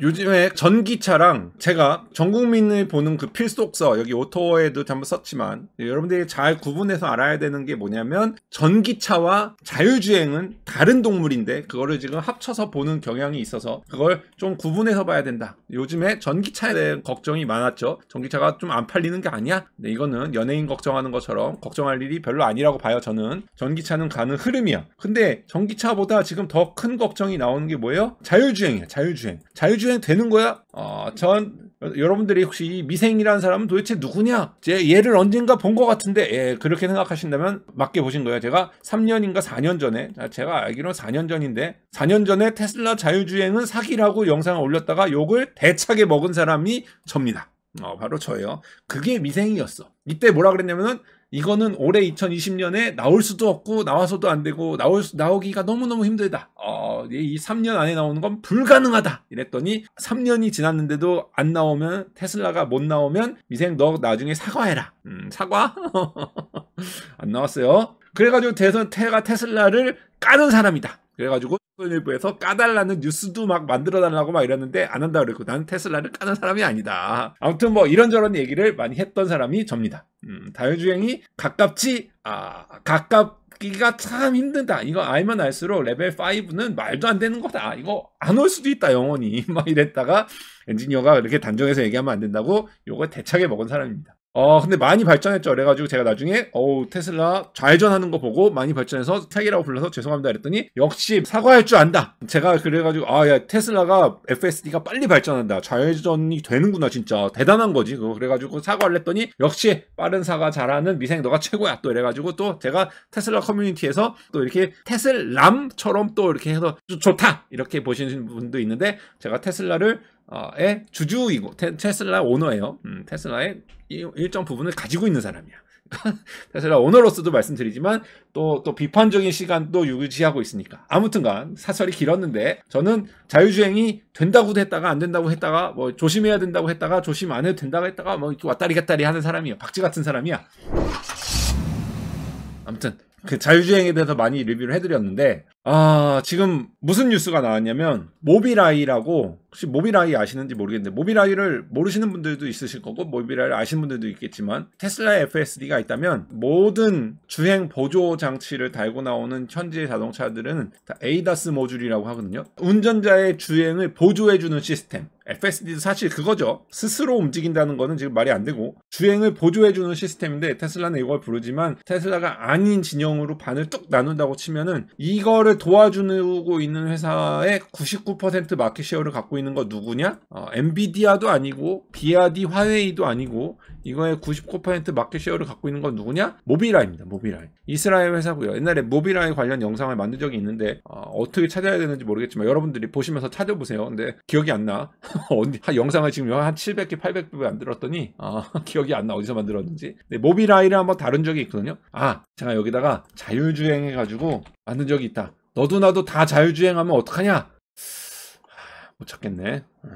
요즘에 전기차랑 제가 전 국민을 보는 그 필독서 여기 오토어에도 한번 썼지만 여러분들이 잘 구분해서 알아야 되는 게 뭐냐면 전기차와 자율주행은 다른 동물인데 그거를 지금 합쳐서 보는 경향이 있어서 그걸 좀 구분해서 봐야 된다. 요즘에 전기차에 대한 걱정이 많았죠. 전기차가 좀 안 팔리는 게 아니야? 근데 네, 이거는 연예인 걱정하는 것처럼 걱정할 일이 별로 아니라고 봐요. 저는 전기차는 가는 흐름이야. 근데 전기차보다 지금 더 큰 걱정이 나오는 게 뭐예요? 자율주행이야. 자율주행. 자율주행 주행 되는 거야? 어, 전 여러분들이 혹시 이 미생이라는 사람은 도대체 누구냐? 제 얘를 언젠가 본 것 같은데 예, 그렇게 생각하신다면 맞게 보신 거예요. 제가 3년인가 4년 전에 아, 제가 알기로는 4년 전인데 4년 전에 테슬라 자율주행은 사기라고 영상을 올렸다가 욕을 대차게 먹은 사람이 접니다. 어, 바로 저예요. 그게 미생이었어. 이때 뭐라 그랬냐면은 이거는 올해 2020년에 나올 수도 없고 나와서도 안 되고 나올 수, 나오기가 너무너무 힘들다. 어, 이 3년 안에 나오는 건 불가능하다. 이랬더니 3년이 지났는데도 안 나오면 테슬라가 못 나오면 미생 너 나중에 사과해라. 음, 사과? 안 나왔어요. 그래가지고 대선 테가 테슬라를 까는 사람이다. 그래가지고 조선일보에서 까달라는 뉴스도 막 만들어달라고 막 이랬는데 안 한다 그랬고 나는 테슬라를 까는 사람이 아니다. 아무튼 뭐 이런저런 얘기를 많이 했던 사람이 접니다. 음, 자율주행이 가깝지 아 가깝기가 참 힘든다. 이거 알면 알수록 레벨 5는 말도 안 되는 거다. 이거 안 올 수도 있다 영원히 막 이랬다가 엔지니어가 그렇게 단정해서 얘기하면 안 된다고 요거 대차게 먹은 사람입니다. 어 근데 많이 발전했죠 그래가지고 제가 나중에 어우 테슬라 좌회전하는 거 보고 많이 발전해서 택이라고 불러서 죄송합니다 그랬더니 역시 사과할 줄 안다 제가 그래가지고 아 야 테슬라가 FSD가 빨리 발전한다 좌회전이 되는구나 진짜 대단한 거지 그거 그래가지고 사과를 했더니 역시 빠른 사과 잘하는 미생 너가 최고야 또 이래가지고 또 제가 테슬라 커뮤니티에서 또 이렇게 테슬람처럼 또 이렇게 해서 좋다 이렇게 보시는 분도 있는데 제가 테슬라를 테의 어, 주주이고 테, 슬라 오너예요. 음, 테슬라의 일, 정 부분을 가지고 있는 사람이야. 테슬라 오너로서도 말씀드리지만 또 또 비판적인 시간도 유지하고 있으니까 아무튼간 사설이 길었는데 저는 자유주행이 된다고도 했다가 안 된다고 했다가 뭐 조심해야 된다고 했다가 조심 안 해도 된다고 했다가 뭐 왔다리 갔다리 하는 사람이야 박쥐 같은 사람이야 아무튼 그 자유주행에 대해서 많이 리뷰를 해드렸는데 아 지금 무슨 뉴스가 나왔냐면 모빌아이라고 혹시 모빌아이 아시는지 모르겠는데 모빌아이를 모르시는 분들도 있으실 거고 모빌아이를 아시는 분들도 있겠지만 테슬라 FSD가 있다면 모든 주행 보조 장치를 달고 나오는 현재 자동차들은 다 ADAS 모듈이라고 하거든요. 운전자의 주행을 보조해주는 시스템. FSD도 사실 그거죠. 스스로 움직인다는 거는 지금 말이 안 되고 주행을 보조해주는 시스템인데 테슬라는 이걸 부르지만 테슬라가 아닌 진영으로 반을 뚝 나눈다고 치면은 이거를 도와주고 있는 회사의 99% 마켓 셰어를 갖고 있는 있는 거 누구냐? 어, 엔비디아도 아니고 비아디 화웨이도 아니고 이거의 99% 마켓쉐어를 갖고 있는 건 누구냐? 모빌라입니다 모비라이. 이스라엘 회사고요. 옛날에 모비라이 관련 영상을 만든 적이 있는데 어, 떻게 찾아야 되는지 모르겠지만 여러분들이 보시면서 찾아보세요. 근데 기억이 안 나. 어 영상을 지금 한 700개, 800개 만들었더니 어, 기억이 안 나. 어디서 만들었는지. 모비라이를 한번 다룬 적이 있거든요. 아, 제가 여기다가 자율주행 해가지고 만든 적이 있다. 너도 나도 다 자율주행하면 어떡하냐? 못 찾겠네. 어.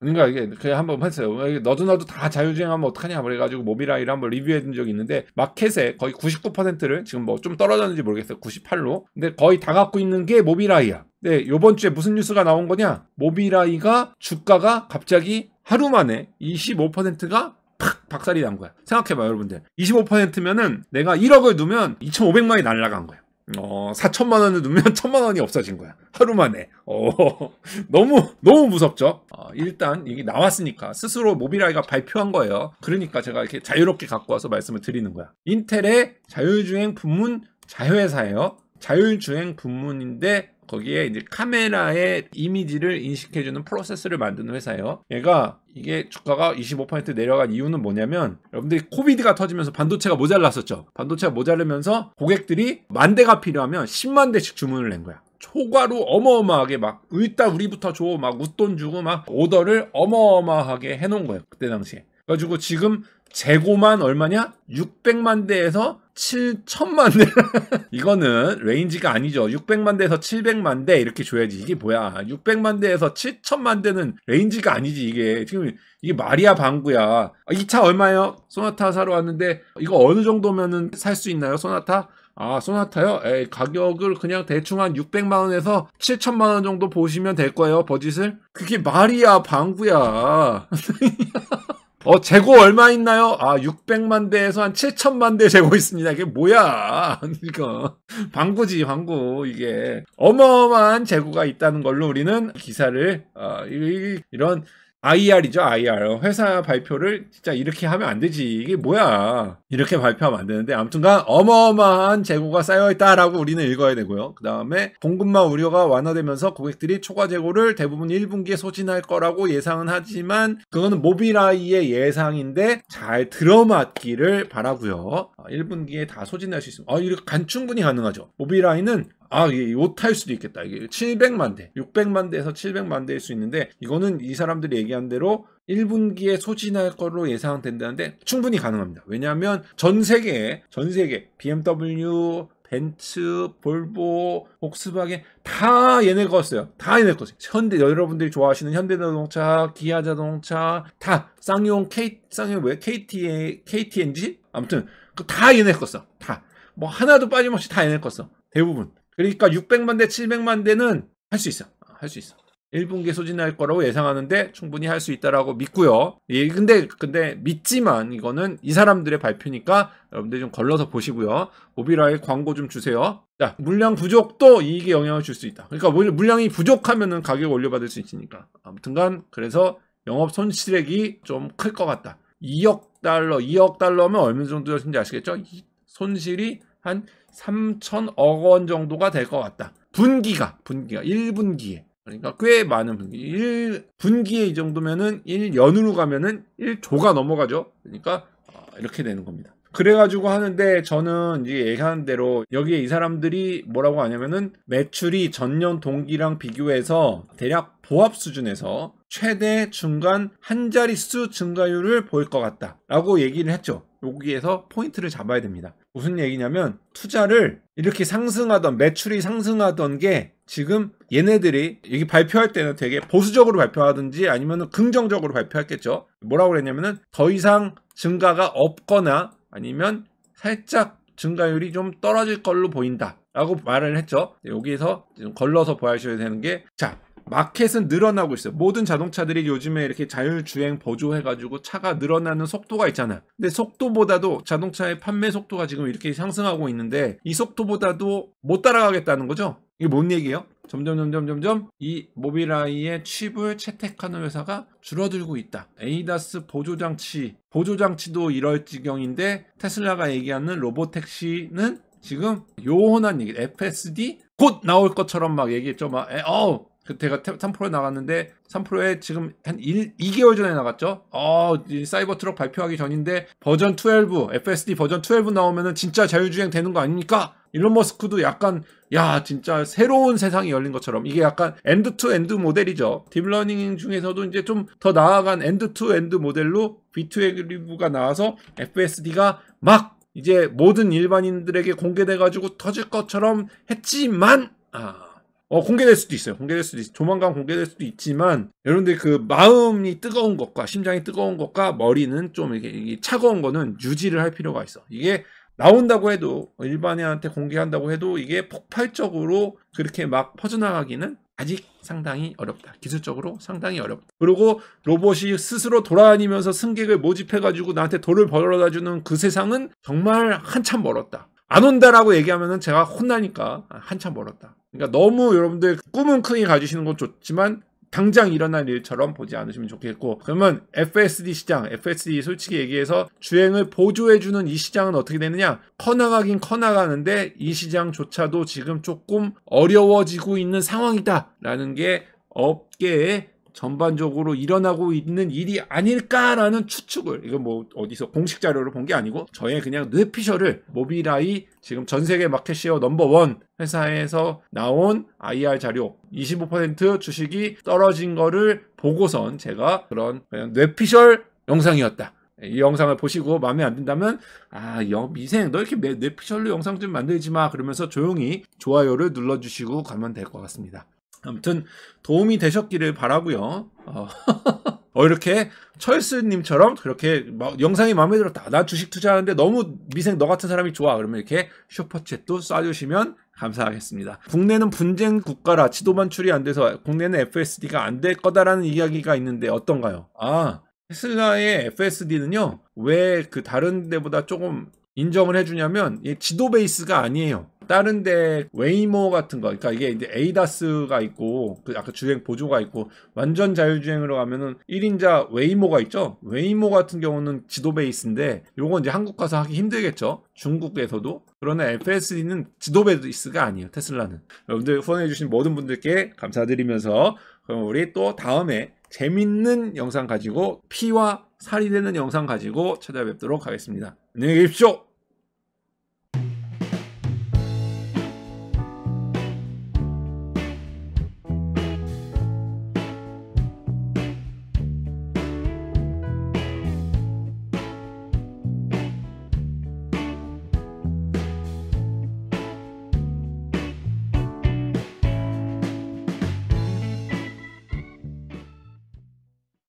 그러니까 이게 그냥 한번 봤어요 뭐 너도 나도 다 자율주행하면 뭐 어떡하냐 그래가지고 뭐 모빌아이를 한번 리뷰해준 적이 있는데 마켓에 거의 99%를 지금 뭐 좀 떨어졌는지 모르겠어요. 98로. 근데 거의 다 갖고 있는 게 모빌아이야. 네, 요번 주에 무슨 뉴스가 나온 거냐? 모빌아이가 주가가 갑자기 하루 만에 25%가 팍 박살이 난 거야. 생각해봐 여러분들. 25%면은 내가 1억을 두면 2,500만이 날라간 거야. 어, 4천만 원을 넣으면 천만 원이 없어진 거야. 하루 만에. 어, 너무, 너무 무섭죠? 어, 일단, 이게 나왔으니까, 스스로 모빌아이가 발표한 거예요. 그러니까 제가 이렇게 자유롭게 갖고 와서 말씀을 드리는 거야. 인텔의 자율주행 분문 자회사예요. 자율주행 분문인데, 거기에 이제 카메라의 이미지를 인식해주는 프로세스를 만드는 회사예요. 얘가 이게 주가가 25% 내려간 이유는 뭐냐면 여러분들이 코비드가 터지면서 반도체가 모자랐었죠. 반도체가 모자르면서 고객들이 만 대가 필요하면 10만 대씩 주문을 낸 거야. 초과로 어마어마하게 막 일단 우리부터 줘 막 웃돈 주고 막 오더를 어마어마하게 해놓은 거예요 그때 당시에 그래가지고 지금 재고만 얼마냐 600만 대에서 7천만 대. 이거는 레인지가 아니죠. 600만 대에서 700만 대 이렇게 줘야지. 이게 뭐야. 600만 대에서 7천만 대는 레인지가 아니지. 이게 지금 이게 말이야 방구야. 아, 이 차 얼마예요? 소나타 사러 왔는데 이거 어느 정도면은 살 수 있나요? 소나타? 아, 소나타요? 에이, 가격을 그냥 대충 한 600만원에서 7천만원 정도 보시면 될 거예요, 버짓을. 그게 말이야, 방구야. 어, 재고 얼마 있나요? 아, 600만 대에서 한 7천만 대 재고 있습니다. 이게 뭐야? 이거 방구지, 방구. 이게 어마어마한 재고가 있다는 걸로 우리는 기사를 어, 이, 런 IR이죠, IR. 회사 발표를 진짜 이렇게 하면 안 되지. 이게 뭐야. 이렇게 발표하면 안 되는데, 아무튼간 어마어마한 재고가 쌓여있다라고 우리는 읽어야 되고요. 그 다음에 공급망 우려가 완화되면서 고객들이 초과 재고를 대부분 1분기에 소진할 거라고 예상은 하지만, 그거는 모빌아이의 예상인데, 잘 들어맞기를 바라고요 1분기에 어, 다 소진할 수 있습니다. 아, 어, 이렇게 간 충분히 가능하죠. 모빌아이는 아, 이게 오타일 수도 있겠다. 이게 700만 대, 600만 대에서 700만 대일 수 있는데 이거는 이 사람들이 얘기한 대로 1분기에 소진할 걸로 예상된다는데 충분히 가능합니다. 왜냐하면 전세계전 세계 BMW, 벤츠, 볼보, 옥스바겐 다 얘네 거였어요. 다 얘네 거였어요. 현대 여러분들이 좋아하시는 현대자동차, 기아자동차 다 쌍용 K 쌍용 왜 KT KTNG 아무튼 그 다 얘네 거였어. 다 뭐 하나도 빠짐없이 다 얘네 거였어. 대부분 그러니까 600만 대, 700만 대는 할 수 있어. 어, 할수 있어. 1분기 에 소진할 거라고 예상하는데 충분히 할 수 있다라고 믿고요. 예, 근데 근데 믿지만 이거는 이 사람들의 발표니까 여러분들 좀 걸러서 보시고요. 오비라의 광고 좀 주세요. 자, 물량 부족도 이익에 영향을 줄 수 있다. 그러니까 물량이 부족하면은 가격 을 올려받을 수 있으니까. 아무튼간 그래서 영업 손실액이 좀 클 것 같다. 2억 달러, 2억 달러면 얼마 정도였는지 아시겠죠? 손실이 한 3천억 원 정도가 될 것 같다. 분기가, 분기가, 1분기에. 그러니까 꽤 많은 분기. 1분기에 이 정도면은 1년으로 가면은 1조가 넘어가죠. 그러니까 아, 이렇게 되는 겁니다. 그래가지고 하는데 저는 이제 예상대로 여기에 이 사람들이 뭐라고 하냐면은 매출이 전년 동기랑 비교해서 대략 보합 수준에서 최대 중간 한 자릿수 증가율을 보일 것 같다 라고 얘기를 했죠 여기에서 포인트를 잡아야 됩니다 무슨 얘기냐면 투자를 이렇게 상승하던 매출이 상승하던 게 지금 얘네들이 여기 발표할 때는 되게 보수적으로 발표하든지 아니면 긍정적으로 발표했겠죠. 뭐라고 그랬냐면은 더 이상 증가가 없거나 아니면 살짝 증가율이 좀 떨어질 걸로 보인다. 라고 말을 했죠. 여기에서 걸러서 보셔야 아 되는 게, 자, 마켓은 늘어나고 있어요. 모든 자동차들이 요즘에 이렇게 자율주행 보조해가지고 차가 늘어나는 속도가 있잖아요. 근데 속도보다도 자동차의 판매 속도가 지금 이렇게 상승하고 있는데 이 속도보다도 못 따라가겠다는 거죠. 이게 뭔 얘기예요? 점점 점점 점점 이 모빌아이의 칩을 채택하는 회사가 줄어들고 있다. 에이다스 보조장치, 보조장치도 이럴 지경인데 테슬라가 얘기하는 로보택시는 지금 요원한 얘기, FSD 곧 나올 것처럼 막 얘기했죠. 막, 에, 어우, 그때가 3프로에 나갔는데 3프로에 지금 한 1, 2개월 전에 나갔죠. 어, 사이버 트럭 발표하기 전인데 버전 12, FSD 버전 12 나오면은 진짜 자율주행 되는 거 아닙니까? 일론 머스크도 약간 야 진짜 새로운 세상이 열린 것처럼 이게 약간 엔드 투 엔드 모델이죠 딥러닝 중에서도 이제 좀 더 나아간 엔드 투 엔드 모델로 V2에그리브가 나와서 FSD가 막 이제 모든 일반인들에게 공개돼가지고 터질 것처럼 했지만 아 어, 공개될 수도 있어요. 공개될 수도 있, 어요 조만간 공개될 수도 있지만, 여러분들 그 마음이 뜨거운 것과 심장이 뜨거운 것과 머리는 좀 이게 차가운 거는 유지를 할 필요가 있어. 이게 나온다고 해도 일반인한테 공개한다고 해도 이게 폭발적으로 그렇게 막 퍼져나가기는 아직 상당히 어렵다. 기술적으로 상당히 어렵다. 그리고 로봇이 스스로 돌아다니면서 승객을 모집해가지고 나한테 돌을 벌어다 주는 그 세상은 정말 한참 멀었다. 안 온다라고 얘기하면은 제가 혼나니까 한참 멀었다. 그러니까 너무 여러분들 꿈은 크게 가지시는 건 좋지만 당장 일어날 일처럼 보지 않으시면 좋겠고 그러면 FSD 시장, FSD 솔직히 얘기해서 주행을 보조해주는 이 시장은 어떻게 되느냐 커나가긴 커나가는데 이 시장조차도 지금 조금 어려워지고 있는 상황이다 라는 게 업계의 전반적으로 일어나고 있는 일이 아닐까라는 추측을 이건뭐 어디서 공식 자료를 본 게 아니고 저의 그냥 뇌피셜을 모비라이 지금 전 세계 마켓 시어 넘버원 회사에서 나온 IR 자료 25% 주식이 떨어진 거를 보고선 제가 그런 그냥 뇌피셜 영상이었다. 이 영상을 보시고 마음에 안 든다면 아 여, 미생 너 이렇게 뇌피셜로 영상 좀 만들지 마 그러면서 조용히 좋아요를 눌러주시고 가면 될 것 같습니다. 아무튼 도움이 되셨기를 바라고요. 어, 어 이렇게 철수님처럼 그렇게 영상이 마음에 들었다. 나 주식 투자하는데 너무 미생 너 같은 사람이 좋아. 그러면 이렇게 슈퍼챗도 쏴주시면 감사하겠습니다. 국내는 분쟁 국가라 지도만 출이 안 돼서 국내는 FSD가 안 될 거다라는 이야기가 있는데 어떤가요? 아 테슬라의 FSD는요 왜 그 다른 데보다 조금 인정을 해주냐면 지도 베이스가 아니에요. 다른 데 웨이모 같은 거 그러니까 이게 이제 에이다스가 있고 그 아까 주행 보조가 있고 완전 자율주행으로 가면은 1인자 웨이모가 있죠 웨이모 같은 경우는 지도 베이스인데 요건 이제 한국 가서 하기 힘들겠죠 중국에서도 그러나 FSD는 지도 베이스가 아니에요 테슬라는 여러분들 후원해주신 모든 분들께 감사드리면서 그럼 우리 또 다음에 재밌는 영상 가지고 피와 살이 되는 영상 가지고 찾아뵙도록 하겠습니다 안녕히 계십시오